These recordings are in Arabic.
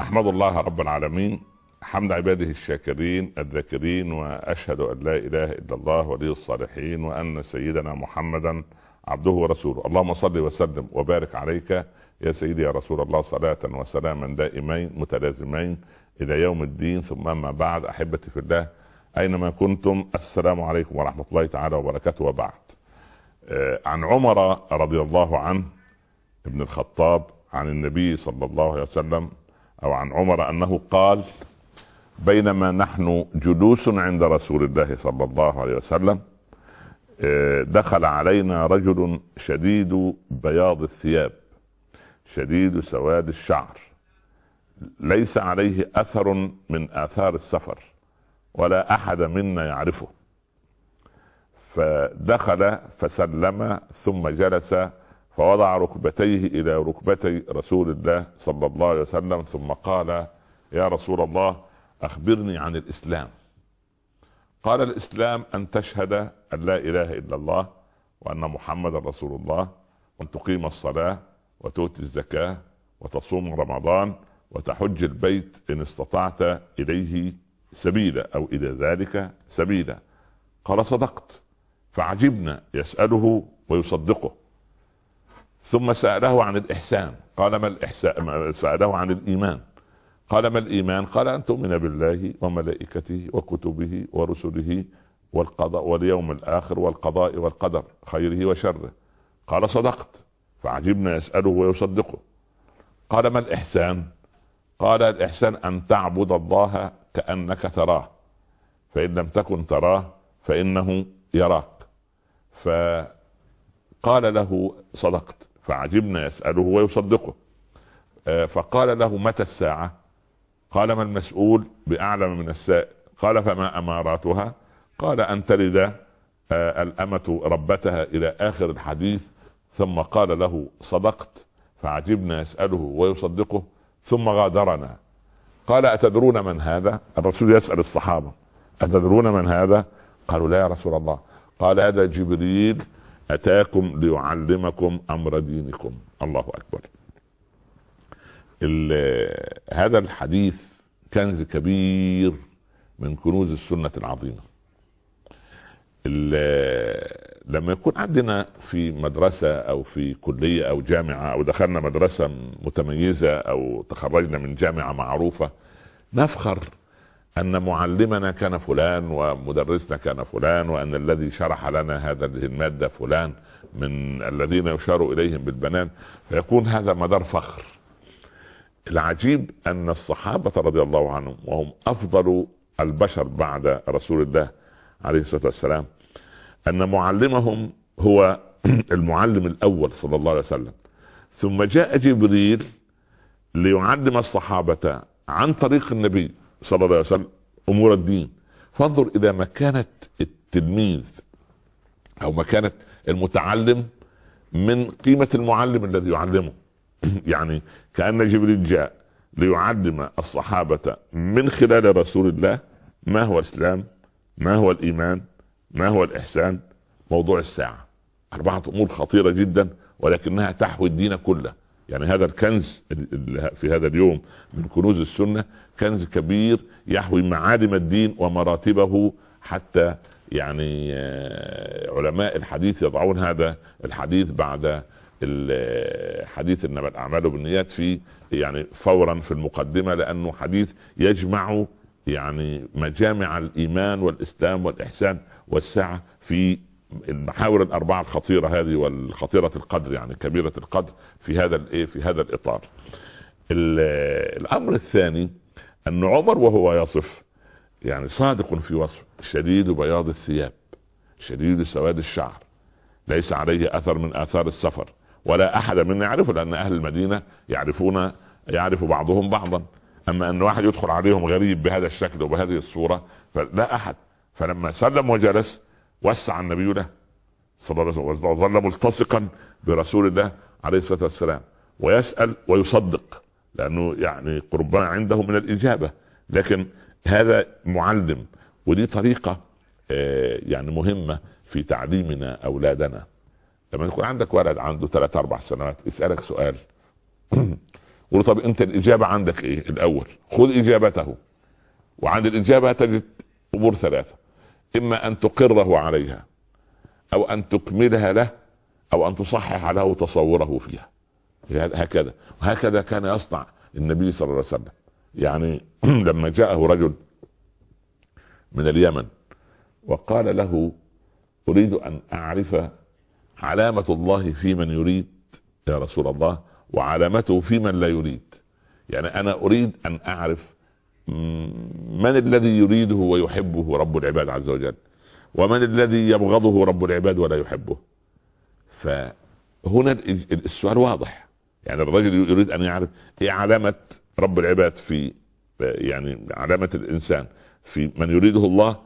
احمد الله رب العالمين حمد عباده الشاكرين الذاكرين واشهد ان لا اله الا الله ولي الصالحين وان سيدنا محمدا عبده ورسوله اللهم صل وسلم وبارك عليك يا سيدي يا رسول الله صلاة وسلاما دائمين متلازمين إلى يوم الدين ثم أما بعد أحبتي في الله أينما كنتم السلام عليكم ورحمة الله تعالى وبركاته وبعد آه، عن عمر رضي الله عنه ابن الخطاب عن النبي صلى الله عليه وسلم أو عن عمر أنه قال بينما نحن جلوس عند رسول الله صلى الله عليه وسلم آه، دخل علينا رجل شديد بياض الثياب شديد سواد الشعر ليس عليه اثر من اثار السفر ولا احد منا يعرفه فدخل فسلم ثم جلس فوضع ركبتيه الى ركبتي رسول الله صلى الله عليه وسلم ثم قال يا رسول الله اخبرني عن الاسلام قال الاسلام ان تشهد ان لا اله الا الله وان محمدا رسول الله وان تقيم الصلاه وتؤتي الزكاه وتصوم رمضان وتحج البيت ان استطعت اليه سبيلا او الى ذلك سبيلا قال صدقت فعجبنا يساله ويصدقه ثم سأله عن الإحسان قال ما الإحسان سأله عن الإيمان قال ما الإيمان قال أن تؤمن بالله وملائكته وكتبه ورسله والقضاء واليوم الآخر والقضاء والقدر خيره وشره قال صدقت فعجبنا يسأله ويصدقه قال ما الإحسان قال الإحسان أن تعبد الله كأنك تراه فإن لم تكن تراه فإنه يراك فقال له صدقت فعجبنا يسأله ويصدقه آه، فقال له متى الساعة قال ما المسؤول بأعلم من السائل قال فما أماراتها قال أن تلد آه، الأمة ربتها إلى آخر الحديث ثم قال له صدقت فعجبنا يسأله ويصدقه ثم غادرنا قال أتدرون من هذا الرسول يسأل الصحابة أتدرون من هذا قالوا لا يا رسول الله قال هذا جبريل اتاكم ليعلمكم امر دينكم الله اكبر هذا الحديث كنز كبير من كنوز السنه العظيمه لما يكون عندنا في مدرسة أو في كلية أو جامعة أو دخلنا مدرسة متميزة أو تخرجنا من جامعة معروفة نفخر ان معلمنا كان فلان ومدرسنا كان فلان وان الذي شرح لنا هذا الماده فلان من الذين يشار اليهم بالبنان فيكون هذا مدار فخر العجيب ان الصحابه رضي الله عنهم وهم افضل البشر بعد رسول الله عليه الصلاه والسلام ان معلمهم هو المعلم الاول صلى الله عليه وسلم ثم جاء جبريل ليعلم الصحابه عن طريق النبي صلى الله عليه وسلم امور الدين فانظر الى مكانه التلميذ او مكانه المتعلم من قيمه المعلم الذي يعلمه يعني كان جبريل جاء ليعلم الصحابه من خلال رسول الله ما هو الاسلام ما هو الايمان ما هو الاحسان موضوع الساعه اربعه امور خطيره جدا ولكنها تحوي الدين كله يعني هذا الكنز في هذا اليوم من كنوز السنه كنز كبير يحوي معالم الدين ومراتبه حتى يعني آه، علماء الحديث يضعون هذا الحديث بعد الحديث آه، انما الاعمال بالنيات في يعني فورا في المقدمه لانه حديث يجمع يعني مجامع الايمان والاسلام والاحسان والسعه في المحاور الاربعه الخطيره هذه والخطيره القدر يعني كبيره القدر في هذا الايه في هذا الاطار. الامر الثاني ان عمر وهو يصف يعني صادق في وصفه شديد بياض الثياب شديد سواد الشعر ليس عليه اثر من اثار السفر ولا احد منا يعرفه لان اهل المدينه يعرفون يعرف بعضهم بعضا اما ان واحد يدخل عليهم غريب بهذا الشكل وبهذه الصوره فلا احد فلما سلم وجلس وسع النبي له صلى الله عليه وسلم وظل ملتصقا برسول الله عليه الصلاه والسلام ويسال ويصدق لانه يعني قربنا عنده من الاجابه لكن هذا معلم ودي طريقه آه، يعني مهمه في تعليمنا اولادنا لما يكون عندك ولد عنده ثلاث اربع سنوات يسالك سؤال قول طب انت الاجابه عندك ايه الاول خذ اجابته وعند الاجابه تجد امور ثلاثه اما ان تقره عليها او ان تكملها له او ان تصحح له تصوره فيها هكذا وهكذا كان يصنع النبي صلى الله عليه وسلم يعني لما جاءه رجل من اليمن وقال له اريد ان اعرف علامه الله في من يريد يا رسول الله وعلامته في من لا يريد يعني انا اريد ان اعرف من الذي يريده ويحبه رب العباد عز وجل ومن الذي يبغضه رب العباد ولا يحبه فهنا السؤال واضح يعني الرجل يريد ان يعرف ايه علامه رب العباد في يعني علامه الانسان في من يريده الله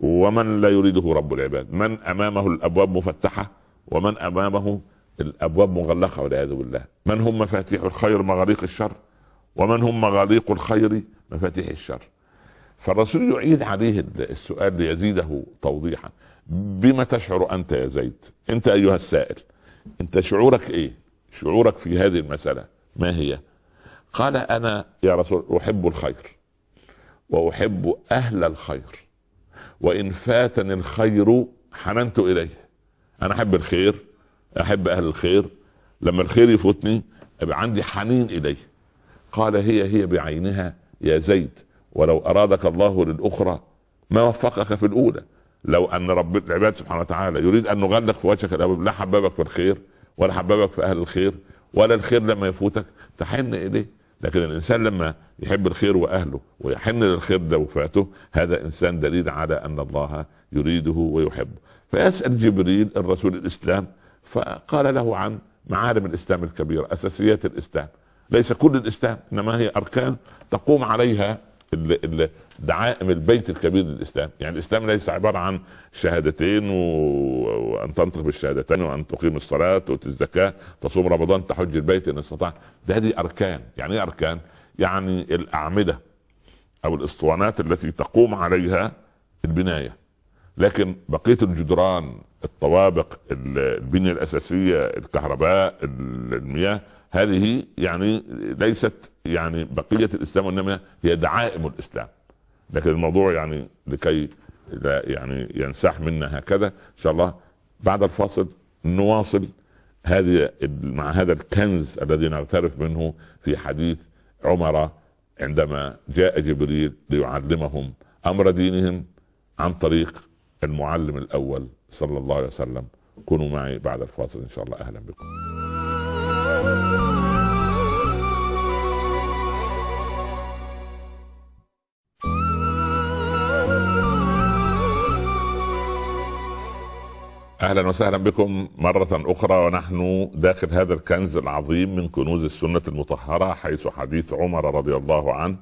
ومن لا يريده رب العباد من امامه الابواب مفتحه ومن امامه الابواب مغلقه والعياذ بالله من هم مفاتيح الخير مغاريق الشر ومن هم مغاليق الخير مفاتيح الشر فالرسول يعيد عليه السؤال ليزيده توضيحا بما تشعر انت يا زيد انت ايها السائل انت شعورك ايه شعورك في هذه المساله ما هي قال انا يا رسول احب الخير واحب اهل الخير وان فاتني الخير حننت اليه انا احب الخير احب اهل الخير لما الخير يفوتني يبقى عندي حنين اليه قال هي هي بعينها يا زيد ولو أرادك الله للأخرى ما وفقك في الأولى لو أن رب العباد سبحانه وتعالى يريد أن نغلق في وجهك الأبواب لا حببك في الخير ولا حببك في أهل الخير ولا الخير لما يفوتك تحن إليه لكن الإنسان لما يحب الخير وأهله ويحن للخير لو فاته هذا إنسان دليل على أن الله يريده ويحبه فيسأل جبريل الرسول الإسلام فقال له عن معالم الإسلام الكبيرة أساسيات الإسلام ليس كل الاسلام انما هي اركان تقوم عليها دعائم البيت الكبير للاسلام، يعني الاسلام ليس عباره عن شهادتين و... وان تنطق بالشهادتين وان تقيم الصلاه وتؤتي الزكاه، تصوم رمضان، تحج البيت ان استطعت، ده هذه اركان، يعني ايه اركان؟ يعني الاعمده او الاسطوانات التي تقوم عليها البنايه. لكن بقيه الجدران، الطوابق، البنيه الاساسيه، الكهرباء، المياه هذه يعني ليست يعني بقية الإسلام وإنما هي دعائم الإسلام لكن الموضوع يعني لكي لا يعني ينساح منا هكذا إن شاء الله بعد الفاصل نواصل هذه مع هذا الكنز الذي نعترف منه في حديث عمر عندما جاء جبريل ليعلمهم امر دينهم عن طريق المعلم الاول صلى الله عليه وسلم كونوا معي بعد الفاصل ان شاء الله اهلا بكم اهلا وسهلا بكم مره اخرى ونحن داخل هذا الكنز العظيم من كنوز السنه المطهره حيث حديث عمر رضي الله عنه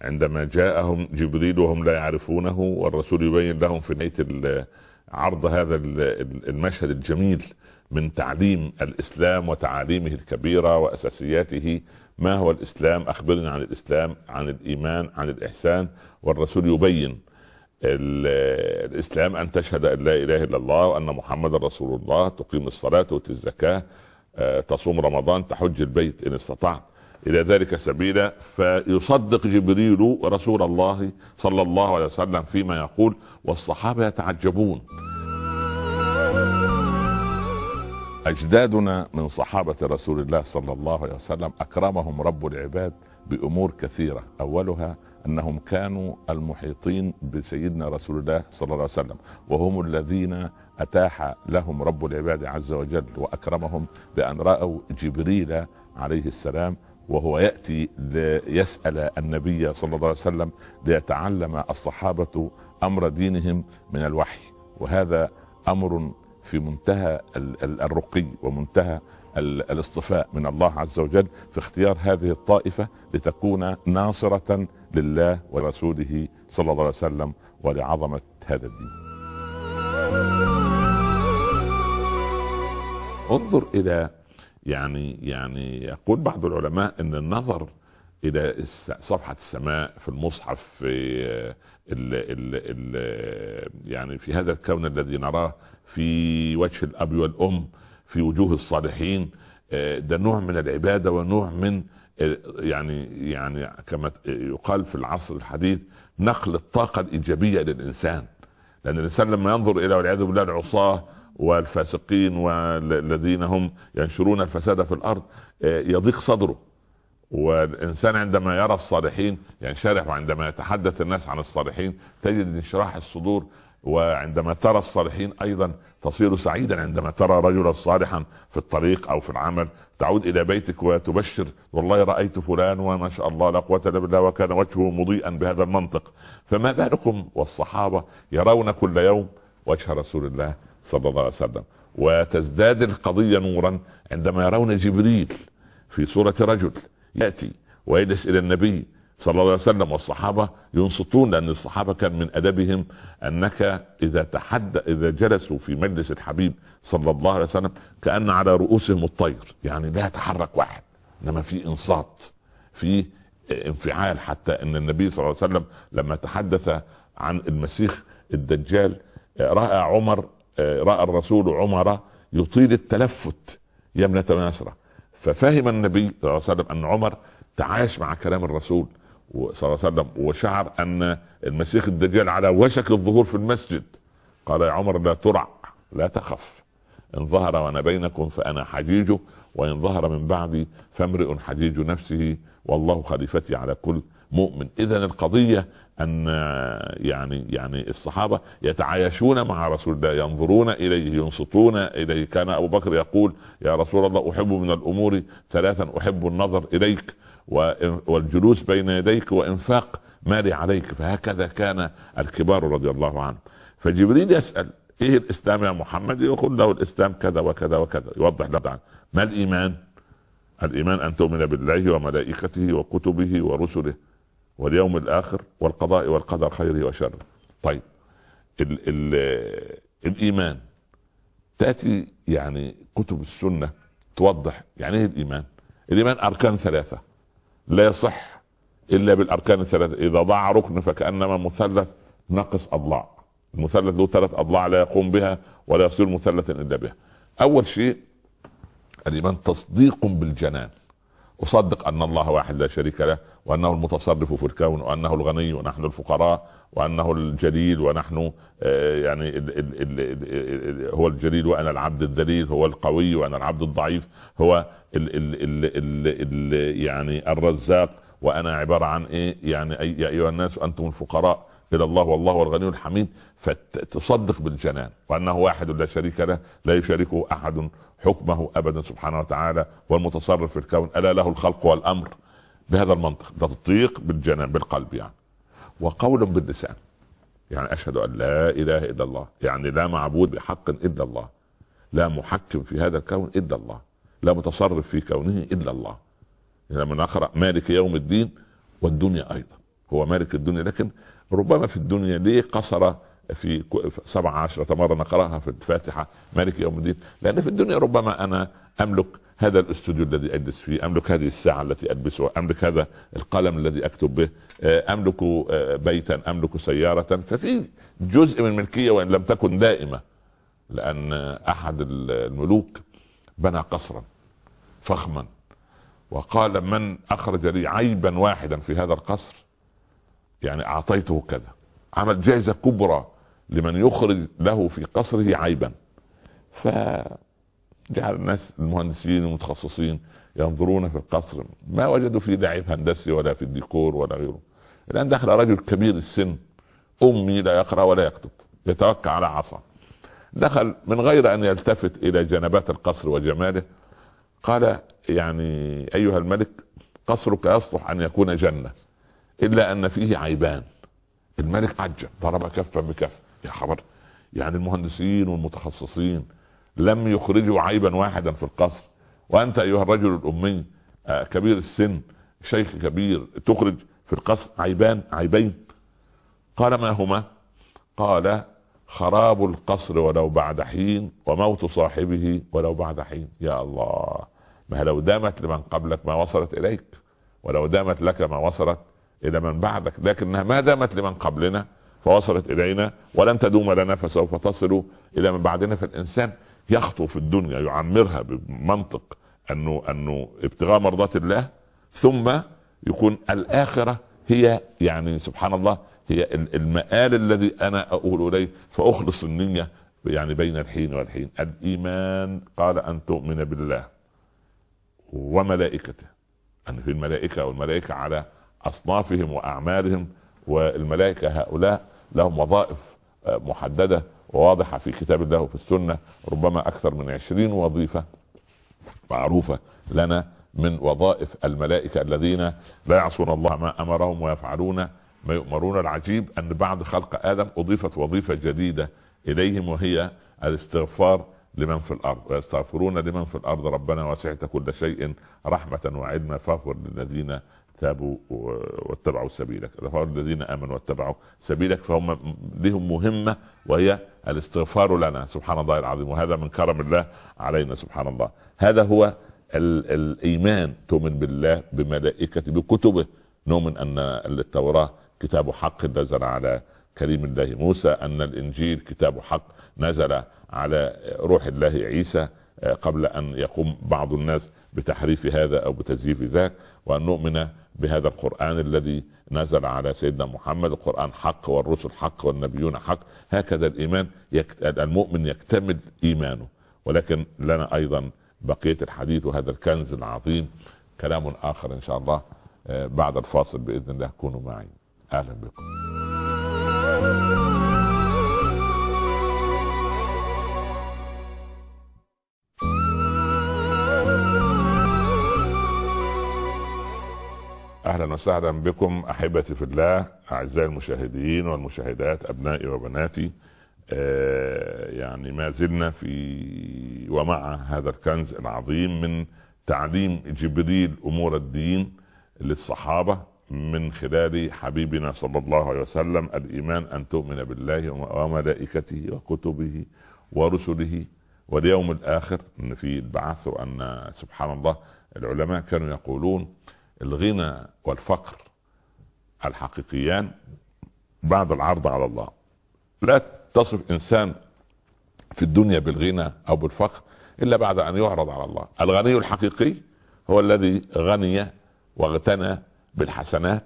عندما جاءهم جبريل وهم لا يعرفونه والرسول يبين لهم في نهايه عرض هذا المشهد الجميل من تعليم الاسلام وتعاليمه الكبيره واساسياته ما هو الاسلام اخبرني عن الاسلام عن الايمان عن الاحسان والرسول يبين الاسلام ان تشهد ان لا اله الا الله وان محمد رسول الله تقيم الصلاه وتؤتي الزكاه آه، تصوم رمضان تحج البيت ان استطعت الى ذلك سبيلا فيصدق جبريل رسول الله صلى الله عليه وسلم فيما يقول والصحابه يتعجبون اجدادنا من صحابه رسول الله صلى الله عليه وسلم اكرمهم رب العباد بامور كثيره اولها انهم كانوا المحيطين بسيدنا رسول الله صلى الله عليه وسلم وهم الذين اتاح لهم رب العباد عز وجل واكرمهم بان راوا جبريل عليه السلام وهو ياتي ليسال النبي صلى الله عليه وسلم ليتعلم الصحابه امر دينهم من الوحي وهذا امر في منتهى الرقي ومنتهى الاصطفاء من الله عز وجل في اختيار هذه الطائفه لتكون ناصره لله ورسوله صلى الله عليه وسلم ولعظمه هذا الدين. انظر الى يعني يعني يقول بعض العلماء ان النظر الى صفحه السماء في المصحف في ال ال ال يعني في هذا الكون الذي نراه في وجه الاب والام في وجوه الصالحين آه، ده نوع من العباده ونوع من آه، يعني يعني كما يقال في العصر الحديث نقل الطاقه الايجابيه للانسان لان الانسان لما ينظر الى والعياذ بالله العصاه والفاسقين والذين هم ينشرون الفساد في الارض آه، يضيق صدره والانسان عندما يرى الصالحين ينشرح يعني وعندما يتحدث الناس عن الصالحين تجد انشراح الصدور وعندما ترى الصالحين ايضا تصير سعيدا عندما ترى رجلا صالحا في الطريق او في العمل تعود الى بيتك وتبشر والله رايت فلان وما شاء الله لا قوه الا بالله وكان وجهه مضيئا بهذا المنطق فما بالكم والصحابه يرون كل يوم وجه رسول الله صلى الله عليه وسلم وتزداد القضيه نورا عندما يرون جبريل في صوره رجل ياتي ويجلس الى النبي صلى الله عليه وسلم والصحابه ينصتون لان الصحابه كان من ادبهم انك اذا تحدى اذا جلسوا في مجلس الحبيب صلى الله عليه وسلم كان على رؤوسهم الطير يعني لا يتحرك واحد انما في انصات في انفعال حتى ان النبي صلى الله عليه وسلم لما تحدث عن المسيخ الدجال راى عمر راى الرسول عمر يطيل التلفت يمنة ويسرى ففهم النبي صلى الله عليه وسلم ان عمر تعايش مع كلام الرسول صلى الله عليه وسلم وشعر ان المسيح الدجال على وشك الظهور في المسجد قال يا عمر لا ترع لا تخف ان ظهر وانا بينكم فانا حجيجه وان ظهر من بعدي فامرئ حجيج نفسه والله خليفتي على كل مؤمن اذا القضيه ان يعني يعني الصحابه يتعايشون مع رسول الله ينظرون اليه ينصتون اليه كان ابو بكر يقول يا رسول الله احب من الامور ثلاثا احب النظر اليك والجلوس بين يديك وانفاق مالي عليك فهكذا كان الكبار رضي الله عنهم فجبريل يسال ايه الاسلام يا محمد يقول له الاسلام كذا وكذا وكذا يوضح له ما الايمان الايمان ان تؤمن بالله وملائكته وكتبه ورسله واليوم الاخر والقضاء والقدر خيره وشره طيب ال ال الايمان تاتي يعني كتب السنه توضح يعني ايه الايمان الايمان اركان ثلاثه لا يصح الا بالاركان الثلاثه اذا ضاع ركن فكانما مثلث ناقص اضلاع المثلث له ثلاث اضلاع لا يقوم بها ولا يصير مثلثا الا بها اول شيء الايمان تصديق بالجنان اصدق ان الله واحد لا شريك له وانه المتصرف في الكون وانه الغني ونحن الفقراء وانه الجليل ونحن آه، يعني الـ الـ الـ الـ هو الجليل وانا العبد الذليل هو القوي وانا العبد الضعيف هو الـ الـ الـ الـ الـ يعني الرزاق وانا عباره عن ايه يعني يا ايها الناس انتم الفقراء الى الله والله الغني الحميد فتصدق بالجنان وانه واحد لا شريك له لا يشاركه احد حكمه ابدا سبحانه وتعالى والمتصرف في الكون الا له الخلق والامر بهذا المنطق تطيق بالجنان بالقلب يعني وقول باللسان يعني اشهد ان لا اله الا الله يعني لا معبود بحق الا الله لا محكم في هذا الكون الا الله لا متصرف في كونه الا الله لما يعني نقرا مالك يوم الدين والدنيا ايضا هو مالك الدنيا لكن ربما في الدنيا ليه قصر في سبع عشرة مرة نقرأها في الفاتحة مالك يوم الدين لأن في الدنيا ربما أنا أملك هذا الاستوديو الذي اجلس فيه، املك هذه الساعه التي البسها، املك هذا القلم الذي اكتب به، آه، املك آه، بيتا، املك سياره، ففي جزء من الملكيه وان لم تكن دائمه. لان احد الملوك بنى قصرا فخما وقال من اخرج لي عيبا واحدا في هذا القصر يعني اعطيته كذا عمل جائزه كبرى لمن يخرج له في قصره عيبا ف جعل الناس المهندسين المتخصصين ينظرون في القصر ما وجدوا فيه داعي هندسي ولا في الديكور ولا غيره الان دخل رجل كبير السن امي لا يقرا ولا يكتب يتوكى على عصا دخل من غير ان يلتفت الى جنبات القصر وجماله قال يعني ايها الملك قصرك يصلح ان يكون جنه الا ان فيه عيبان الملك عجب ضرب كفا بكف يا خبر يعني المهندسين والمتخصصين لم يخرجوا عيبا واحدا في القصر وانت ايها الرجل الامي آه، كبير السن شيخ كبير تخرج في القصر عيبان عيبين قال ما هما قال خراب القصر ولو بعد حين وموت صاحبه ولو بعد حين يا الله ما لو دامت لمن قبلك ما وصلت اليك ولو دامت لك ما وصلت الى من بعدك لكنها ما دامت لمن قبلنا فوصلت الينا ولن تدوم لنا فسوف تصل الى من بعدنا فالانسان يخطو في الدنيا يعمرها بمنطق انه انه ابتغاء مرضات الله ثم يكون الاخره هي يعني سبحان الله هي المآل الذي انا اقول اليه فاخلص النيه يعني بين الحين والحين الايمان قال ان تؤمن بالله وملائكته ان في الملائكه والملائكه على اصنافهم واعمالهم والملائكه هؤلاء لهم وظائف آه، محدده وواضحه في كتاب الله وفي السنه ربما اكثر من عشرين وظيفه معروفه لنا من وظائف الملائكه الذين لا يعصون الله ما امرهم ويفعلون ما يؤمرون العجيب ان بعد خلق ادم اضيفت وظيفه جديده اليهم وهي الاستغفار لمن في الارض ويستغفرون لمن في الارض ربنا وسعت كل شيء رحمه وعلما فاغفر للذين تابوا واتبعوا سبيلك الغفار الذين امنوا واتبعوا سبيلك فهم لهم مهمه وهي الاستغفار لنا سبحان الله العظيم وهذا من كرم الله علينا سبحان الله هذا هو ال- الايمان تؤمن بالله بملائكته بكتبه نؤمن ان التوراه كتاب حق نزل على كريم الله موسى ان الانجيل كتاب حق نزل على روح الله عيسى قبل ان يقوم بعض الناس بتحريف هذا او بتزييف ذاك وان نؤمن بهذا القرآن الذي نزل على سيدنا محمد القرآن حق والرسل حق والنبيون حق هكذا الإيمان يكت... المؤمن يكتمل إيمانه ولكن لنا أيضا بقية الحديث وهذا الكنز العظيم كلام آخر إن شاء الله آه، بعد الفاصل بإذن الله كونوا معي أهلا بكم اهلا وسهلا بكم احبتي في الله اعزائي المشاهدين والمشاهدات ابنائي وبناتي آه يعني ما زلنا في ومع هذا الكنز العظيم من تعليم جبريل امور الدين للصحابه من خلال حبيبنا صلى الله عليه وسلم الايمان ان تؤمن بالله وملائكته وكتبه ورسله واليوم الاخر ان في البعث وان سبحان الله العلماء كانوا يقولون الغنى والفقر الحقيقيان بعد العرض على الله لا تصف انسان في الدنيا بالغنى او بالفقر الا بعد ان يعرض على الله الغني الحقيقي هو الذي غني واغتنى بالحسنات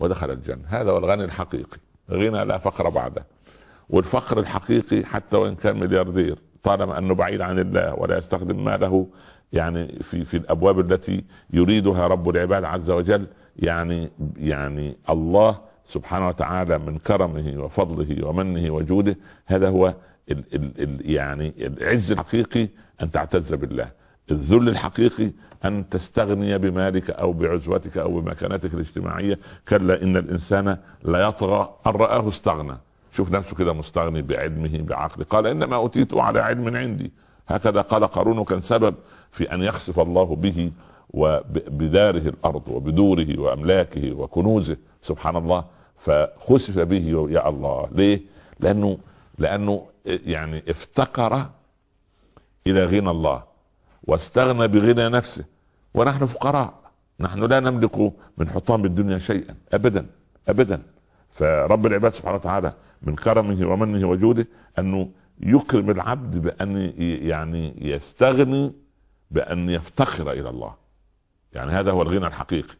ودخل الجنه هذا هو الغني الحقيقي غنى لا فقر بعده والفقر الحقيقي حتى وان كان ملياردير طالما انه بعيد عن الله ولا يستخدم ماله يعني في في الابواب التي يريدها رب العباد عز وجل يعني يعني الله سبحانه وتعالى من كرمه وفضله ومنه وجوده هذا هو الـ الـ الـ يعني العز الحقيقي ان تعتز بالله الذل الحقيقي ان تستغني بمالك او بعزوتك او بمكانتك الاجتماعيه كلا ان الانسان ليطغى ان راه استغنى شوف نفسه كده مستغني بعلمه بعقله قال انما اوتيت على علم عندي هكذا قال قارون كان سبب في ان يخسف الله به وبداره الارض وبدوره واملاكه وكنوزه سبحان الله فخسف به يا الله ليه؟ لانه لانه يعني افتقر الى غنى الله واستغنى بغنى نفسه ونحن فقراء نحن لا نملك من حطام الدنيا شيئا ابدا ابدا فرب العباد سبحانه وتعالى من كرمه ومنه وجوده انه يكرم العبد بان يعني يستغني بأن يفتقر إلى الله يعني هذا هو الغنى الحقيقي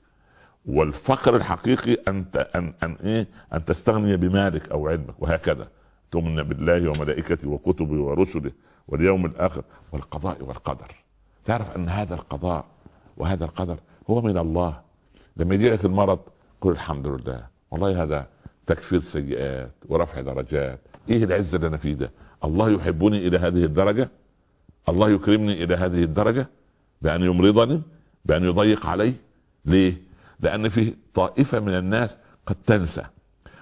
والفقر الحقيقي أن أن أن إيه أن تستغني بمالك أو علمك وهكذا تؤمن بالله وملائكته وكتبه ورسله واليوم الآخر والقضاء والقدر تعرف أن هذا القضاء وهذا القدر هو من الله لما يجي لك المرض قل الحمد لله والله هذا تكفير سيئات ورفع درجات ايه العزه اللي انا فيه ده الله يحبني الى هذه الدرجه الله يكرمني الى هذه الدرجه بان يمرضني بان يضيق علي ليه؟ لان في طائفه من الناس قد تنسى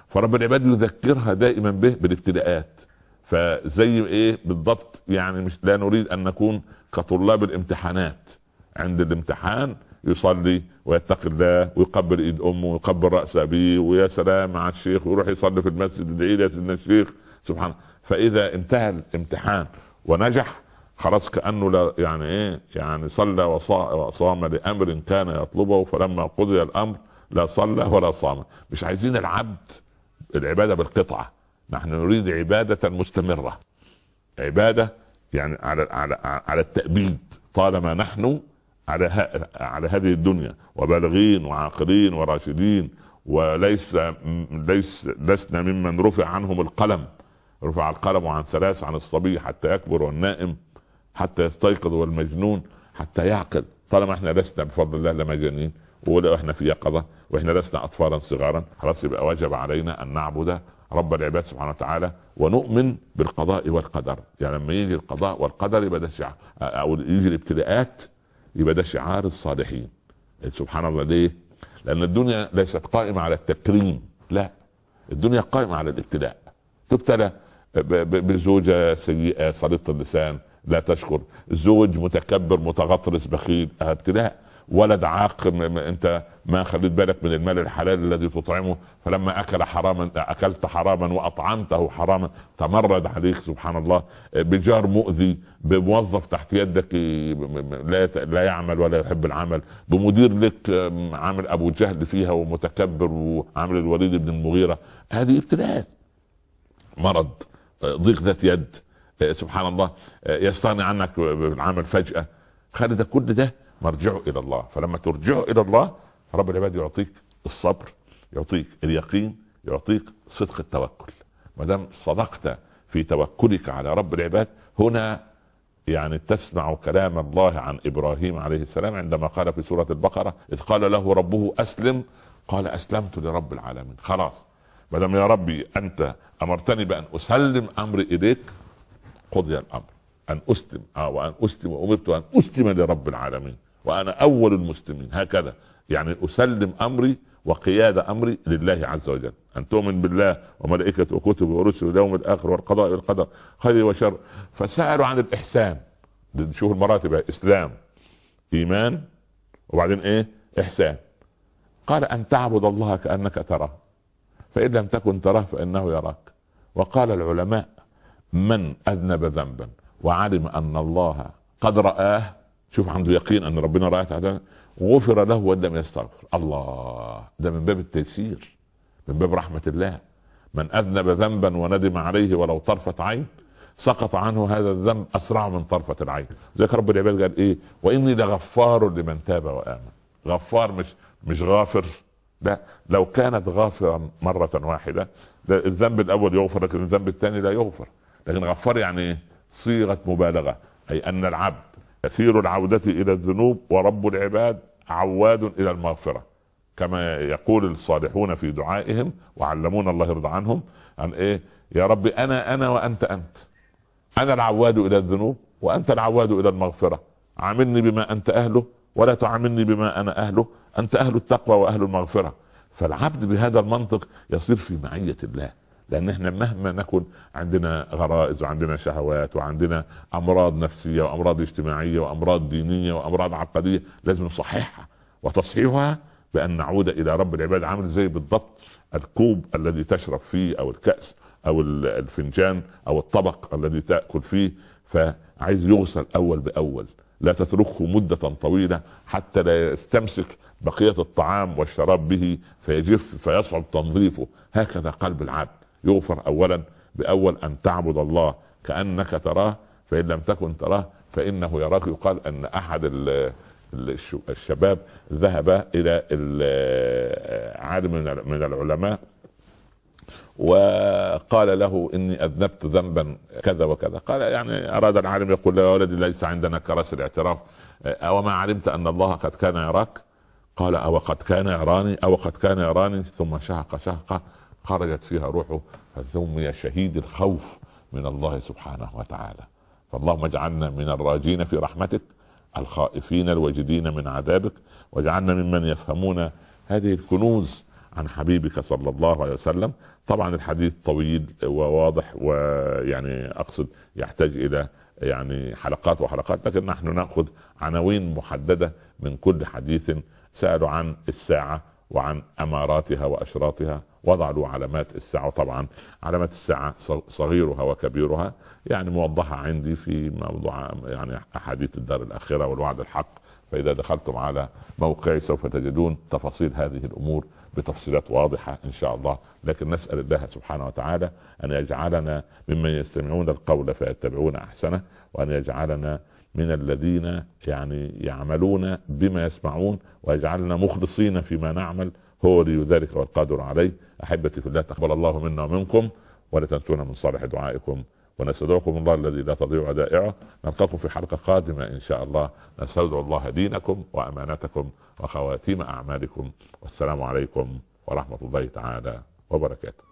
فرب العباد يذكرها دائما به بالابتلاءات فزي ايه بالضبط يعني مش لا نريد ان نكون كطلاب الامتحانات عند الامتحان يصلي ويتقي الله ويقبل ايد امه ويقبل راس ابيه ويا سلام مع الشيخ ويروح يصلي في المسجد يدعي يا سيدنا الشيخ سبحان فاذا انتهى الامتحان ونجح خلاص كانه لا يعني ايه يعني صلى وصام لامر كان يطلبه فلما قضي الامر لا صلى ولا صام مش عايزين العبد العباده بالقطعه نحن نريد عباده مستمره عباده يعني على على على التأبيد طالما نحن على على هذه الدنيا وبالغين وعاقلين وراشدين وليس ليس لسنا ممن رفع عنهم القلم رفع القلم عن ثلاث عن الصبي حتى يكبر والنائم حتى يستيقظ والمجنون حتى يعقل طالما احنا لسنا بفضل الله لمجانين ولو ولا احنا في يقظه واحنا لسنا اطفالا صغارا خلاص يبقى وجب علينا ان نعبد رب العباد سبحانه وتعالى ونؤمن بالقضاء والقدر يعني لما يجي القضاء والقدر يبقى ده شعار او يجي الابتلاءات يبقى ده شعار الصالحين إيه، سبحان الله ليه؟ لان الدنيا ليست قائمه على التكريم لا الدنيا قائمه على الابتلاء تبتلى بزوجه سيئه صليطه اللسان لا تشكر زوج متكبر متغطرس بخيل ابتلاء ولد عاق انت ما خليت بالك من المال الحلال الذي تطعمه فلما اكل حراما اكلت حراما واطعمته حراما تمرد عليك سبحان الله بجار مؤذي بموظف تحت يدك لا لا يعمل ولا يحب العمل بمدير لك عامل ابو جهل فيها ومتكبر وعامل الوليد بن المغيره هذه ابتلاءات مرض ضيق ذات يد إيه، سبحان الله إيه، يستغني عنك بالعمل فجأة خلي ده كل ده مرجعه إلى الله فلما ترجعه إلى الله رب العباد يعطيك الصبر يعطيك اليقين يعطيك صدق التوكل ما دام صدقت في توكلك على رب العباد هنا يعني تسمع كلام الله عن ابراهيم عليه السلام عندما قال في سوره البقره اذ قال له ربه اسلم قال اسلمت لرب العالمين خلاص ما دام يا ربي انت امرتني بان اسلم امري اليك قضي الامر ان اسلم او آه، ان اسلم وامرت ان اسلم لرب العالمين وانا اول المسلمين هكذا يعني اسلم امري وقيادة أمري لله عز وجل أن تؤمن بالله وملائكته وكتبه ورسله واليوم الآخر والقضاء والقدر خير وشر فسألوا عن الإحسان شوفوا المراتب إسلام إيمان وبعدين إيه إحسان قال أن تعبد الله كأنك تراه فإن لم تكن تراه فإنه يراك وقال العلماء من اذنب ذنبا وعلم ان الله قد رآه شوف عنده يقين ان ربنا رآه تعالى غفر له وان لم يستغفر الله ده من باب التيسير من باب رحمة الله من اذنب ذنبا وندم عليه ولو طرفة عين سقط عنه هذا الذنب اسرع من طرفة العين ذلك رب العباد قال ايه واني لغفار لمن تاب وامن غفار مش مش غافر لا لو كانت غافرا مرة واحدة الذنب الأول يغفر لكن الذنب الثاني لا يغفر لكن غفار يعني صيغه مبالغه اي ان العبد كثير العوده الى الذنوب ورب العباد عواد الى المغفره كما يقول الصالحون في دعائهم وعلمونا الله يرضى عنهم عن يعني ايه يا رب انا انا وانت انت انا العواد الى الذنوب وانت العواد الى المغفره عاملني بما انت اهله ولا تعاملني بما انا اهله انت اهل التقوى واهل المغفره فالعبد بهذا المنطق يصير في معيه الله لان احنا مهما نكن عندنا غرائز وعندنا شهوات وعندنا امراض نفسيه وامراض اجتماعيه وامراض دينيه وامراض عقديه لازم نصححها وتصحيحها بان نعود الى رب العباد عامل زي بالضبط الكوب الذي تشرب فيه او الكاس او الفنجان او الطبق الذي تاكل فيه فعايز يغسل اول باول لا تتركه مدة طويلة حتى لا يستمسك بقية الطعام والشراب به فيجف فيصعب تنظيفه هكذا قلب العبد يغفر اولا باول ان تعبد الله كانك تراه فان لم تكن تراه فانه يراك يقال ان احد الشباب ذهب الى عالم من العلماء وقال له اني اذنبت ذنبا كذا وكذا قال يعني اراد العالم يقول يا ولدي ليس عندنا كراسي الاعتراف او ما علمت ان الله قد كان يراك قال او قد كان يراني او قد كان يراني ثم شهق شهقه خرجت فيها روحه فسمي شهيد الخوف من الله سبحانه وتعالى فاللهم اجعلنا من الراجين في رحمتك الخائفين الواجدين من عذابك واجعلنا ممن يفهمون هذه الكنوز عن حبيبك صلى الله عليه وسلم طبعا الحديث طويل وواضح ويعني اقصد يحتاج الى يعني حلقات وحلقات لكن نحن ناخذ عناوين محدده من كل حديث سالوا عن الساعه وعن اماراتها واشراطها وضع له علامات الساعة وطبعا علامات الساعة صغيرها وكبيرها يعني موضحة عندي في موضوع يعني أحاديث الدار الآخرة والوعد الحق فإذا دخلتم على موقعي سوف تجدون تفاصيل هذه الأمور بتفصيلات واضحة إن شاء الله لكن نسأل الله سبحانه وتعالى أن يجعلنا ممن يستمعون القول فيتبعون أحسنه وأن يجعلنا من الذين يعني يعملون بما يسمعون ويجعلنا مخلصين فيما نعمل هو ولي ذلك والقادر عليه احبتي في الله تقبل الله منا ومنكم ولا تنسونا من صالح دعائكم ونستدعوكم الله الذي لا تضيع ودائعه نلقاكم في حلقه قادمه ان شاء الله نستودع الله دينكم وامانتكم وخواتيم اعمالكم والسلام عليكم ورحمه الله تعالى وبركاته